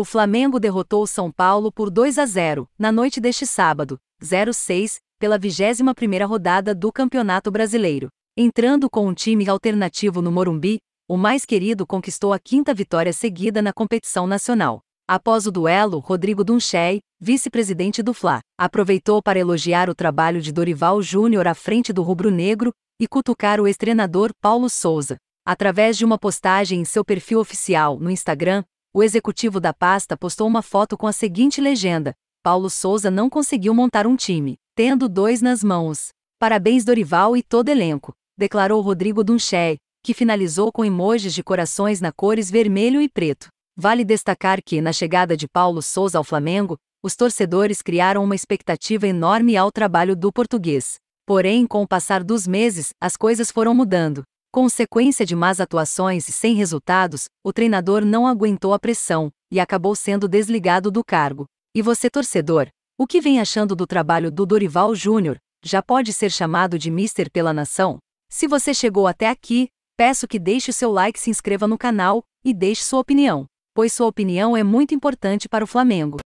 O Flamengo derrotou o São Paulo por 2 a 0, na noite deste sábado, 06, pela 21ª rodada do Campeonato Brasileiro. Entrando com um time alternativo no Morumbi, o mais querido conquistou a quinta vitória seguida na competição nacional. Após o duelo, Rodrigo Dunchey, vice-presidente do Fla, aproveitou para elogiar o trabalho de Dorival Júnior à frente do rubro-negro e cutucar o ex-treinador Paulo Souza. Através de uma postagem em seu perfil oficial no Instagram, o executivo da pasta postou uma foto com a seguinte legenda: Paulo Souza não conseguiu montar um time, tendo dois nas mãos. Parabéns Dorival e todo elenco, declarou Rodrigo Dunché, que finalizou com emojis de corações na cores vermelho e preto. Vale destacar que, na chegada de Paulo Souza ao Flamengo, os torcedores criaram uma expectativa enorme ao trabalho do português. Porém, com o passar dos meses, as coisas foram mudando. Consequência de más atuações e sem resultados, o treinador não aguentou a pressão e acabou sendo desligado do cargo. E você, torcedor, o que vem achando do trabalho do Dorival Júnior? Já pode ser chamado de Mister pela nação? Se você chegou até aqui, peço que deixe o seu like, se inscreva no canal e deixe sua opinião, pois sua opinião é muito importante para o Flamengo.